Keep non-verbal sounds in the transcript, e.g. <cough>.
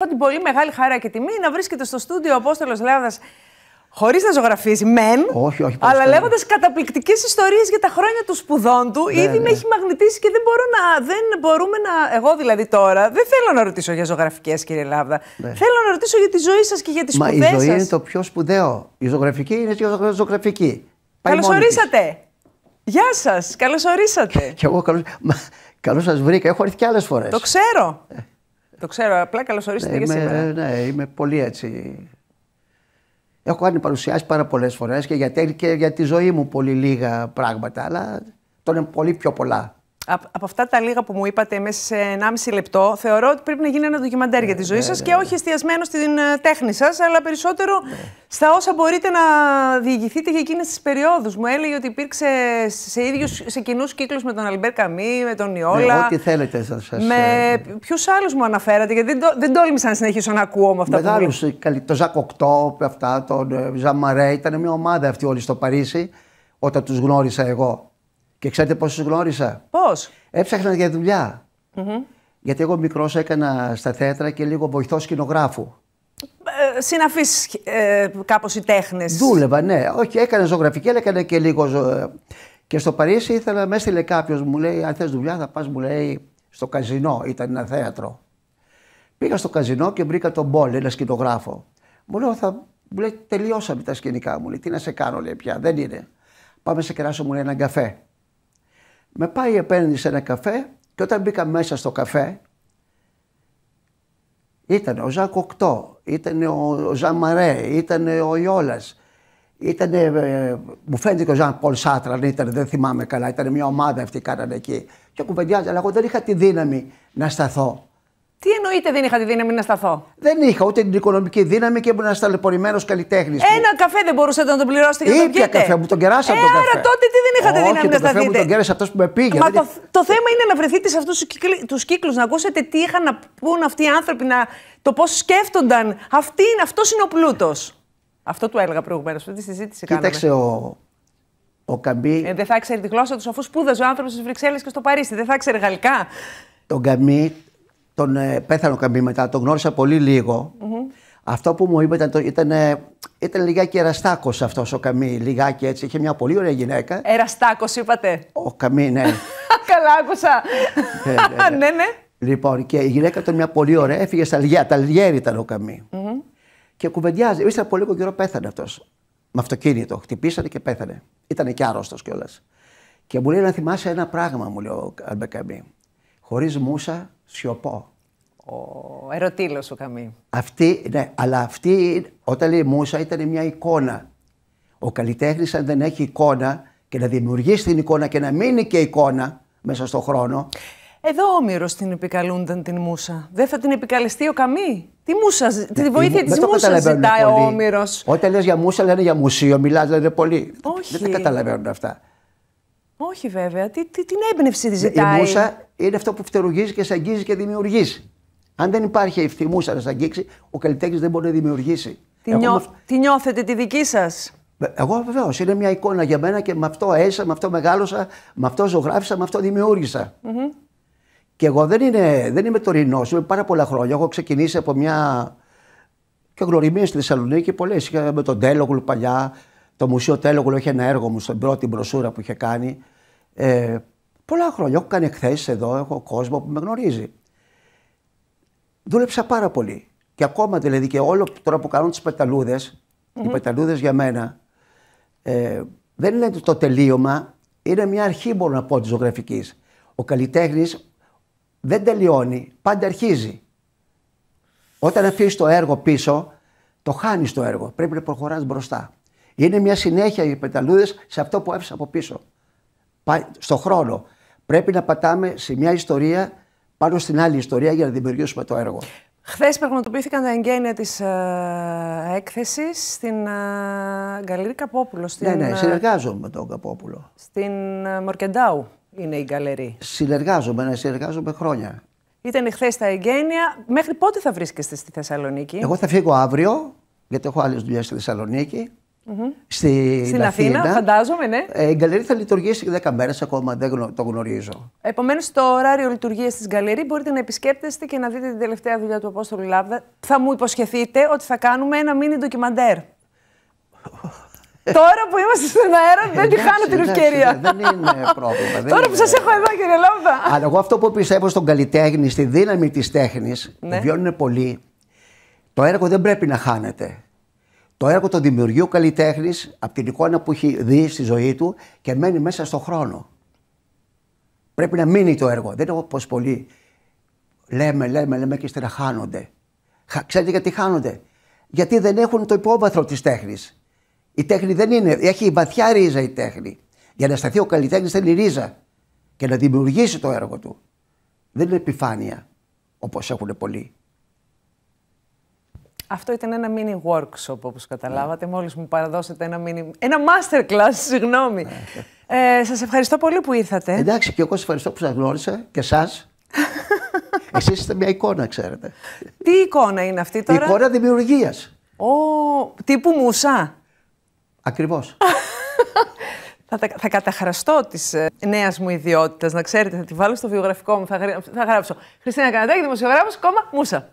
Έχω την πολύ μεγάλη χαρά και τιμή να βρίσκεται στο στούντιο ο Απόστολος Ελλάδα χωρίς να ζωγραφίζει, μεν. Όχι, όχι, αλλά λέγοντας καταπληκτικές ιστορίες για τα χρόνια του σπουδών του. Ναι, ήδη ναι, με ναι. έχει μαγνητήσει και δεν, μπορώ να, δεν μπορούμε να. Εγώ δηλαδή τώρα δεν θέλω να ρωτήσω για ζωγραφικές, κύριε Λάβδα ναι. Θέλω να ρωτήσω για τη ζωή σας και για τις σπουδέ σα. Η ζωή σας. είναι το πιο σπουδαίο. Η ζωγραφική είναι <laughs> και η ζωγραφική. Καλώ ορίσατε. Γεια σας. Καλώ ορίσατε. εγώ καλώς. σας βρήκα. Έχω έρθει κι άλλες φορές. Το ξέρω. Ε. Το ξέρω, απλά καλωσορίσατε ναι, και για σήμερα. Ναι, είμαι πολύ έτσι. Έχω κάνει παρουσιάσεις πάρα πολλές φορές και, για, και για τη ζωή μου πολύ λίγα πράγματα, αλλά τώρα είναι πολύ πιο πολλά από αυτά τα λίγα που μου είπατε μέσα σε 1,5 λεπτό, θεωρώ ότι πρέπει να γίνει ένα ντοκιμαντέρ για τη ζωή ε, σας ναι, και ναι, όχι ναι. εστιασμένο στην ε, τέχνη σας, αλλά περισσότερο στα όσα μπορείτε να διηγηθείτε για εκείνες τις περιόδους. Μου έλεγε ότι υπήρξε σε, ίδιους, σε κοινούς κύκλους με τον Αλμπέρ Καμί, με τον Ιόλα. Ναι, ό,τι θέλετε να σας Με ε, ποιους άλλους μου αναφέρατε, γιατί δεν, δεν τόλμησα να συνεχίσω να ακούω με αυτά Μεγάλους, που το Ζακοκτό, αυτά, τον Ζαμαρέ, ήταν μια ομάδα αυτή όλη στο Παρίσι όταν τους γνώρισα εγώ. Και ξέρετε πόσου γνώρισα. Πώς. Έψαχνα για δουλειά. Mm-hmm. Γιατί εγώ μικρός έκανα στα θέατρα και λίγο βοηθός σκηνογράφου. Ε, Συναφείς ε, κάπως οι τέχνες. Δούλευα, ναι. Όχι, έκανα ζωγραφική, αλλά έκανα και λίγο. Ζω... Και στο Παρίσι ήθελα, με έστειλε κάποιος, μου λέει: Αν θες δουλειά, θα πας, μου λέει, στο καζινό. Ήταν ένα θέατρο. Πήγα στο καζινό και βρήκα τον Μπόλ, ένα σκηνογράφο. Μου λέω, θα... μου λέει, τελειώσαμε τα σκηνικά μου. Λέει, τι να σε κάνω, λέει πια, δεν είναι. Πάμε σε κεράσω, μου λέει, έναν καφέ με πάει επένδυσε σε ένα καφέ και όταν μπήκα μέσα στο καφέ ήταν ο Ζαν Κοκτό, ήταν ο Ζαν Μαρέ, ήταν ο Ιόλας. ήταν, ε, μου φαίνεται και ο Ζαν Πολ Σάτραν ήταν, δεν θυμάμαι καλά, ήταν μια ομάδα αυτή κάνανε εκεί. Και κουβεντιάζα, αλλά εγώ δεν είχα τη δύναμη να σταθώ τι εννοείται δεν τη δύναμη να σταθώ. Δεν είχα ούτε την οικονομική δύναμη και ήμουν ένας ταλαιπωρημένος καλλιτέχνης. Ένα καφέ δεν μπορούσατε να τον πληρώσετε για να τον πιείτε. καφέ, μου τον κεράσατε. Ε, τον άρα τότε τι δεν είχατε Όχι, δύναμη να σταθείτε. Μου τον κεράσατε αυτό που με πήγε. Μα δεν... το, το θέμα είναι να βρεθείτε σε αυτούς τους κύκλους, να ακούσετε τι είχαν να πούν αυτοί οι άνθρωποι, να, το πώς σκέφτονταν. Αυτή είναι, αυτός είναι ο πλούτος. Αυτό του έλεγα προηγουμένως. Αυτή τη συζήτηση κάναμε. Κοίταξε ο, ο Καμπή. Ε, δεν θα ήξερε τη γλώσσα τους αφού σπούδαζε ο άνθρωπος στις Βρυξέλλες και στο Παρίσι. Δεν θα ήξερε γαλλικά. Τον Καμπή τον ε, πέθανε ο Καμπή μετά, τον γνώρισα πολύ Αυτό που μου είπε ήταν, ήταν, ε, ήταν λιγάκι εραστάκος αυτός ο Καμί, λιγάκι έτσι. Είχε μια πολύ ωραία γυναίκα. Εραστάκος, είπατε. Ο Καμί, ναι. <laughs> Καλά, άκουσα. Ναι ναι, ναι. <laughs> ναι, ναι, Λοιπόν, και η γυναίκα ήταν μια πολύ ωραία. Έφυγε στα λιγία, τα Λιέρ ήταν ο καμι mm-hmm. Και κουβεντιάζει. Ήρθε από λίγο καιρό πέθανε αυτός. Με αυτοκίνητο. Χτυπήσανε και πέθανε. Ήταν και άρρωστος κιόλας. Και μου λέει να θυμάσαι ένα πράγμα, μου λέει ο Αλμπεκαμπή. Χωρίς μουσα, σιωπώ. Ο ερωτήλος ο Καμί. Αυτή, ναι, αλλά αυτή όταν λέει μουσα ήταν μια εικόνα. Ο καλλιτέχνης αν δεν έχει εικόνα και να δημιουργήσει την εικόνα και να μείνει και εικόνα μέσα στον χρόνο. Εδώ ο Όμηρος την επικαλούνταν την Μούσα. Δεν θα την επικαλεστεί ο Καμί. Τη Μούσα, ναι, βοήθεια τη Μούσα ζητάει ο Όμηρος. Όταν λες για Μούσα λένε για μουσείο, μιλάς λένε πολύ. Δεν τα καταλαβαίνουν αυτά. Όχι βέβαια. Τι, την έμπνευση της ναι, ζητάει. Η μουσα είναι αυτό που φτερουγίζει και αγγίζει και δημιουργείς. Αν δεν υπάρχει η μουσα να αγγίξει, ο καλλιτέχνης δεν μπορεί να δημιουργήσει. Τι, νιώθετε τη δική σας. Ε, εγώ βεβαίως. Είναι μια εικόνα για μένα και με αυτό έζησα, με αυτό μεγάλωσα, με αυτό ζωγράφησα, με αυτό δημιούργησα. Και εγώ δεν, είναι, δεν είμαι τωρινός, είμαι πάρα πολλά χρόνια. Έχω ξεκινήσει από μια. και γνωριμίες στη Θεσσαλονίκη πολλές. με τον Τέλογλου παλιά, το Μουσείο Τέλογλου είχε ένα έργο μου στην πρώτη μπροσούρα που είχε κάνει. Ε, πολλά χρόνια. Έχω κάνει εκθέσεις εδώ, έχω κόσμο που με γνωρίζει. Δούλεψα πάρα πολύ. Και ακόμα δηλαδή και όλο τώρα που κάνω τις πεταλουδε οι πεταλούδες για μένα, ε, δεν είναι το τελείωμα, είναι μια αρχή μπορώ να πω της ζωγραφικής. Ο καλλιτέχνης δεν τελειώνει, πάντα αρχίζει. Όταν αφήσεις το έργο πίσω, το χάνεις το έργο. Πρέπει να προχωράς μπροστά. Είναι μια συνέχεια οι πεταλούδες σε αυτό που έφυγε από πίσω. Στο χρόνο. Πρέπει να πατάμε σε μια ιστορία πάνω στην άλλη ιστορία για να δημιουργήσουμε το έργο. Χθες πραγματοποιήθηκαν τα εγγένεια της ε, έκθεσης στην ε, Γκαλερή Καπόπουλο. Στην, ναι, ναι ε, συνεργάζομαι με τον Καπόπουλο. Στην ε, Μορκεντάου είναι η Γκαλερή. Συνεργάζομαι, ναι, συνεργάζομαι χρόνια. Ήταν χθες τα εγγένεια. Μέχρι πότε θα βρίσκεστε στη Θεσσαλονίκη, Εγώ θα φύγω αύριο, γιατί έχω άλλες δουλειές στη Θεσσαλονίκη. Στη, στην Αθήνα, Αθήνα, φαντάζομαι, ναι. Ε, η γκαλερί θα λειτουργήσει 10 μέρες ακόμα, δεν το γνωρίζω. Επομένως, το ωράριο λειτουργίας της γκαλερί μπορείτε να επισκέπτεστε και να δείτε την τελευταία δουλειά του Απόστολου Λάβδα. Θα μου υποσχεθείτε ότι θα κάνουμε ένα μίνι ντοκιμαντέρ. <laughs> Τώρα που είμαστε στον αέρα, δεν τη χάνω την ευκαιρία. Δεν είναι <laughs> πρόβλημα. Τώρα που σας έχω εδώ, κύριε Λάβδα. Αλλά εγώ αυτό που πιστεύω στον καλλιτέχνη, στη δύναμη της τέχνης, που ναι. βιώνουν πολύ, το έργο δεν πρέπει να χάνεται το έργο δημιουργεί ο καλλιτέχνης από την εικόνα που έχει δει στη ζωή του και μένει μέσα στον χρόνο. Πρέπει να μείνει το έργο. Δεν είναι όπω πολλοί λέμε, λέμε, λέμε και ύστερα χάνονται. Ξέρετε γιατί χάνονται. Γιατί δεν έχουν το υπόβαθρο της τέχνης. Η τέχνη δεν είναι. Έχει βαθιά ρίζα η τέχνη. Για να σταθεί ο καλλιτέχνης θέλει ρίζα και να δημιουργήσει το έργο του. Δεν είναι επιφάνεια όπως έχουν πολλοί. Αυτό ήταν ένα mini workshop, όπως καταλάβατε. μόλις Μόλις μου παραδώσετε ένα mini... Ένα masterclass, συγγνώμη. Σα <laughs> Ε, σας ευχαριστώ πολύ που ήρθατε. Εντάξει, και εγώ σας ευχαριστώ που σας γνώρισα και σας. <laughs> Εσείς είστε μια εικόνα, ξέρετε. Τι εικόνα είναι αυτή τώρα. Η εικόνα δημιουργίας. Ο... Τύπου Μούσα. Ακριβώς. <laughs> θα, θα καταχραστώ της ε, νέας μου ιδιότητας. Να ξέρετε, θα τη βάλω στο βιογραφικό μου. Θα, θα γράψω Χριστίνα Καναδάκη, δημοσιογράφος, κόμμα Μούσα.